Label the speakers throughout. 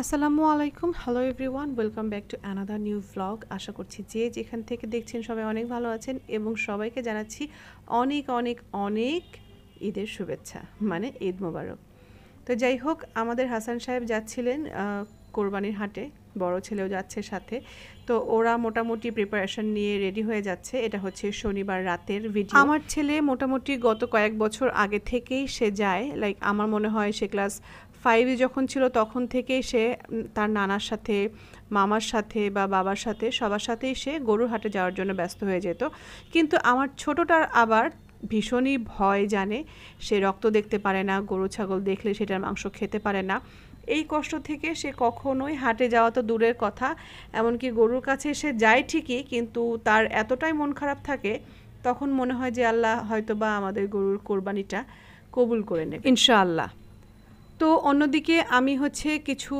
Speaker 1: আসসালামু আলাইকুম hello everyone welcome back to another new blog আশা করছি যে যেখান থেকে দেখছেন সবাই অনেক ভালো আছেন এবং সবাইকে জানাচ্ছি অনেক অনেক অনেক ঈদের শুভেচ্ছা মানে ঈদ মোবারক তো যাই হোক আমাদের হাসান সাহেব যাচ্ছিলেন কোরবানির হাটে বড় ছেলেও যাচ্ছে সাথে তো ওরা মোটামুটি প্রিপারেশন নিয়ে রেডি হয়ে যাচ্ছে এটা হচ্ছে শনিবার রাতের ভিডিও আমার ছেলে মোটামুটি গত কয়েক বছর আগে থেকেই সে যায় লাইক আমার মনে হয় সে ক্লাস ফাইভে যখন ছিল তখন থেকেই সে তার নানার সাথে মামার সাথে বা বাবার সাথে সবার সাথেই সে গরুর হাটে যাওয়ার জন্য ব্যস্ত হয়ে যেত কিন্তু আমার ছোটটার আবার ভীষণই ভয় জানে সে রক্ত দেখতে পারে না গরু ছাগল দেখলে সেটার মাংস খেতে পারে না এই কষ্ট থেকে সে কখনোই হাটে যাওয়া তো দূরের কথা এমনকি গরুর কাছে সে যায় ঠিকই কিন্তু তার এতটাই মন খারাপ থাকে তখন মনে হয় যে আল্লাহ হয়তো বা আমাদের গরুর কোরবানিটা কবুল করে নেবে ইনশাআল্লাহ তো অন্যদিকে আমি হচ্ছে কিছু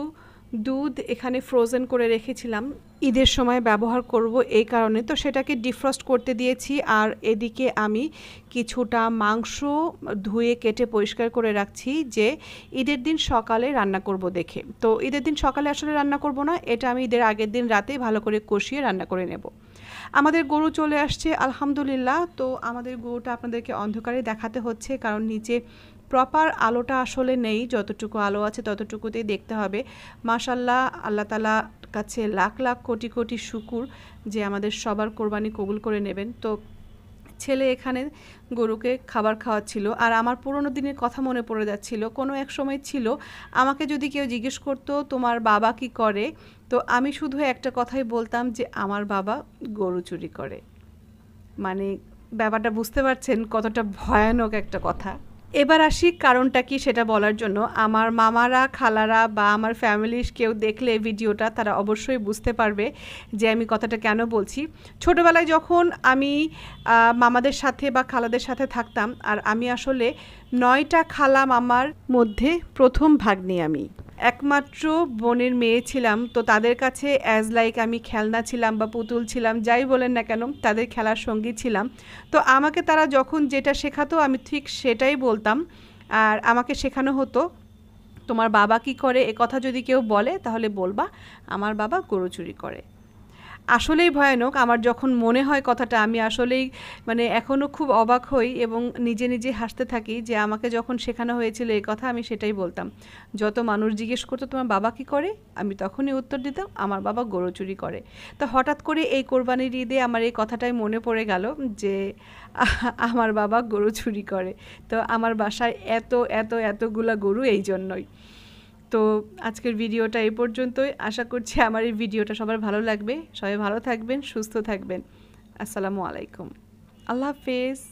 Speaker 1: দুধ এখানে ফ্রোজেন করে রেখেছিলাম ঈদের সময় ব্যবহার করব এই কারণে তো সেটাকে ডিফ্রস্ট করতে দিয়েছি আর এদিকে আমি কিছুটা মাংস ধুয়ে কেটে পরিষ্কার করে রাখছি যে ঈদের দিন সকালে রান্না করব দেখে তো ঈদের দিন সকালে আসলে রান্না করব না এটা আমি ঈদের আগের দিন রাতে ভালো করে কষিয়ে রান্না করে নেব আমাদের গরু চলে আসছে আলহামদুলিল্লাহ তো আমাদের গরুটা আপনাদেরকে অন্ধকারে দেখাতে হচ্ছে কারণ নিচে প্রপার আলোটা আসলে নেই যতটুকু আলো আছে ততটুকুতেই দেখতে হবে মাশাল্লাহ আল্লাহ তালা কাছে লাখ লাখ কোটি কোটি শুকুর যে আমাদের সবার কোরবানি কবুল করে নেবেন তো ছেলে এখানে গরুকে খাবার খাওয়াচ্ছিল আর আমার পুরনো দিনের কথা মনে পড়ে যাচ্ছিল কোনো এক সময় ছিল আমাকে যদি কেউ জিজ্ঞেস করতো তোমার বাবা কি করে তো আমি শুধু একটা কথাই বলতাম যে আমার বাবা গরু চুরি করে মানে ব্যাপারটা বুঝতে পারছেন কতটা ভয়ানক একটা কথা এবার আসি কারণটা কি সেটা বলার জন্য আমার মামারা খালারা বা আমার ফ্যামিলির কেউ দেখলে ভিডিওটা তারা অবশ্যই বুঝতে পারবে যে আমি কথাটা কেন বলছি ছোটোবেলায় যখন আমি মামাদের সাথে বা খালাদের সাথে থাকতাম আর আমি আসলে নয়টা খালা মামার মধ্যে প্রথম ভাগ্নি আমি একমাত্র বোনের মেয়ে ছিলাম তো তাদের কাছে অ্যাজ লাইক আমি খেলনা ছিলাম বা পুতুল ছিলাম যাই বলেন না কেন তাদের খেলার সঙ্গী ছিলাম তো আমাকে তারা যখন যেটা শেখাতো আমি ঠিক সেটাই বলতাম আর আমাকে শেখানো হতো তোমার বাবা কি করে এ কথা যদি কেউ বলে তাহলে বলবা আমার বাবা গরু চুরি করে আসলেই ভয়ানক আমার যখন মনে হয় কথাটা আমি আসলেই মানে এখনও খুব অবাক হই এবং নিজে নিজে হাসতে থাকি যে আমাকে যখন শেখানো হয়েছিল এই কথা আমি সেটাই বলতাম যত মানুষ জিজ্ঞেস করতো তোমার বাবা কি করে আমি তখনই উত্তর দিতাম আমার বাবা গরু চুরি করে তো হঠাৎ করে এই কোরবানির ঈদে আমার এই কথাটাই মনে পড়ে গেল যে আমার বাবা গরু চুরি করে তো আমার বাসায় এত এত এতগুলা গরু এই জন্যই তো আজকের ভিডিওটা এই পর্যন্তই আশা করছি আমার এই ভিডিওটা সবার ভালো লাগবে সবাই ভালো থাকবেন সুস্থ থাকবেন আসসালামু আলাইকুম আল্লাহ হাফেজ